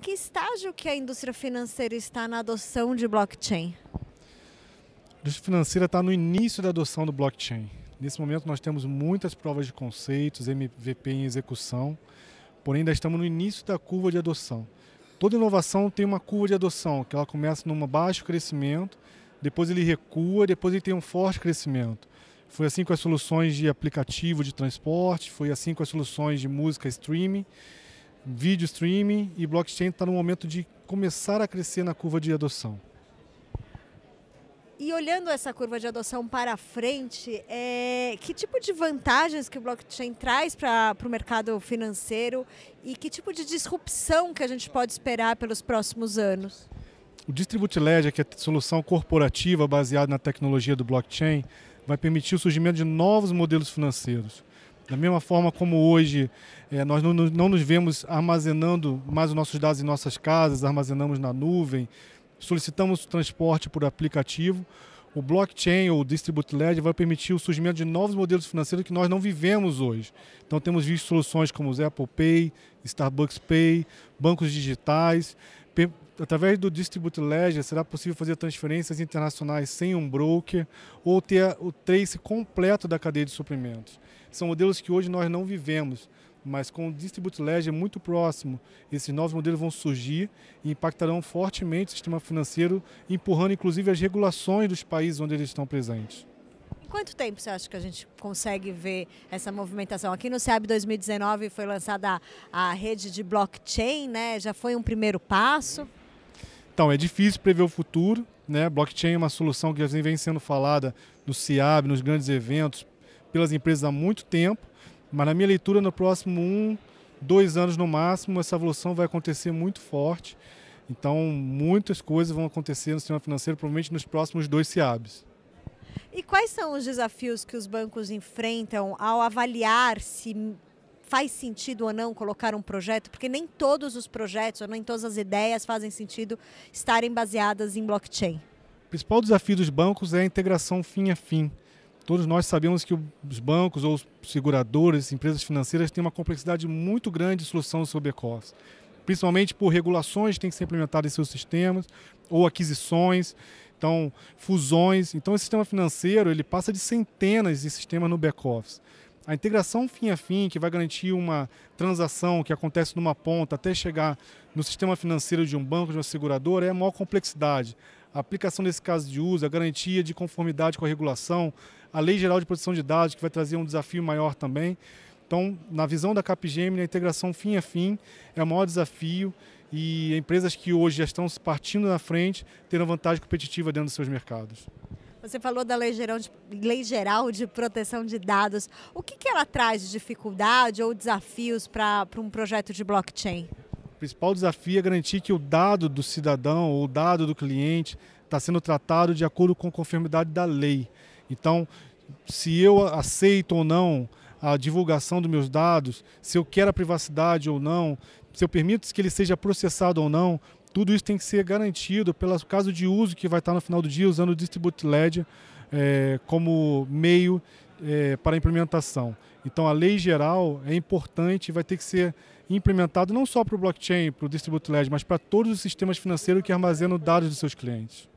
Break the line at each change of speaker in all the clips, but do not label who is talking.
Que estágio que a indústria financeira está na adoção de blockchain?
A indústria financeira está no início da adoção do blockchain. Nesse momento nós temos muitas provas de conceitos, MVP em execução, porém ainda estamos no início da curva de adoção. Toda inovação tem uma curva de adoção, que ela começa num baixo crescimento, depois ele recua, depois ele tem um forte crescimento. Foi assim com as soluções de aplicativo de transporte, foi assim com as soluções de música streaming vídeo streaming e blockchain está no momento de começar a crescer na curva de adoção.
E olhando essa curva de adoção para frente, é, que tipo de vantagens que o blockchain traz para o mercado financeiro e que tipo de disrupção que a gente pode esperar pelos próximos anos?
O Distribute Ledger, que é a solução corporativa baseada na tecnologia do blockchain, vai permitir o surgimento de novos modelos financeiros. Da mesma forma como hoje é, nós não, não nos vemos armazenando mais os nossos dados em nossas casas, armazenamos na nuvem, solicitamos transporte por aplicativo, o blockchain ou distributed ledger vai permitir o surgimento de novos modelos financeiros que nós não vivemos hoje. Então temos visto soluções como o Apple Pay, Starbucks Pay, bancos digitais, Através do Distribute Ledger, será possível fazer transferências internacionais sem um broker ou ter o trace completo da cadeia de suprimentos. São modelos que hoje nós não vivemos, mas com o Distribute Ledger muito próximo, esses novos modelos vão surgir e impactarão fortemente o sistema financeiro, empurrando inclusive as regulações dos países onde eles estão presentes.
Em quanto tempo você acha que a gente consegue ver essa movimentação? Aqui no SEAB 2019 foi lançada a, a rede de blockchain, né? já foi um primeiro passo.
Então, é difícil prever o futuro, né? Blockchain é uma solução que vem sendo falada no CIAB, nos grandes eventos, pelas empresas há muito tempo, mas na minha leitura, no próximo um, dois anos no máximo, essa evolução vai acontecer muito forte. Então, muitas coisas vão acontecer no sistema financeiro, provavelmente nos próximos dois CIABs.
E quais são os desafios que os bancos enfrentam ao avaliar se faz sentido ou não colocar um projeto, porque nem todos os projetos, ou nem todas as ideias fazem sentido estarem baseadas em blockchain.
O principal desafio dos bancos é a integração fim a fim. Todos nós sabemos que os bancos ou os seguradores, empresas financeiras têm uma complexidade muito grande de solução sobre ECOS, principalmente por regulações que têm que ser implementadas em seus sistemas ou aquisições, então fusões. Então, o sistema financeiro ele passa de centenas de sistemas no back-office. A integração fim a fim, que vai garantir uma transação que acontece numa ponta até chegar no sistema financeiro de um banco, de uma seguradora, é a maior complexidade. A aplicação desse caso de uso, a garantia de conformidade com a regulação, a Lei Geral de Proteção de Dados, que vai trazer um desafio maior também. Então, na visão da Capgemini, a integração fim a fim é o maior desafio e empresas que hoje já estão se partindo na frente terão vantagem competitiva dentro dos seus mercados.
Você falou da Lei Geral de, Lei Geral de Proteção de Dados. O que, que ela traz de dificuldade ou desafios para um projeto de blockchain?
O principal desafio é garantir que o dado do cidadão ou o dado do cliente está sendo tratado de acordo com a conformidade da lei. Então, se eu aceito ou não a divulgação dos meus dados, se eu quero a privacidade ou não, se eu permito que ele seja processado ou não, tudo isso tem que ser garantido pelo caso de uso que vai estar no final do dia usando o Distribute Ledger é, como meio é, para implementação. Então a lei geral é importante e vai ter que ser implementado não só para o blockchain, para o Distribute Ledger, mas para todos os sistemas financeiros que armazenam dados dos seus clientes.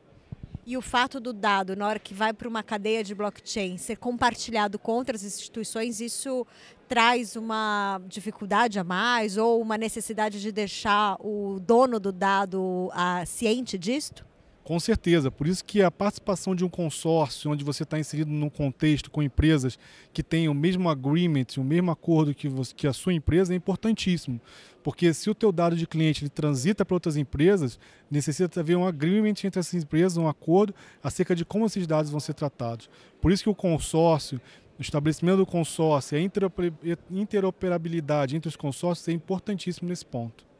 E o fato do dado, na hora que vai para uma cadeia de blockchain, ser compartilhado com outras instituições, isso traz uma dificuldade a mais ou uma necessidade de deixar o dono do dado a, ah, ciente disto?
Com certeza, por isso que a participação de um consórcio, onde você está inserido num contexto com empresas que têm o mesmo agreement, o mesmo acordo que, você, que a sua empresa, é importantíssimo. Porque se o teu dado de cliente ele transita para outras empresas, necessita haver um agreement entre essas empresas, um acordo acerca de como esses dados vão ser tratados. Por isso que o consórcio, o estabelecimento do consórcio, a interoperabilidade entre os consórcios é importantíssimo nesse ponto.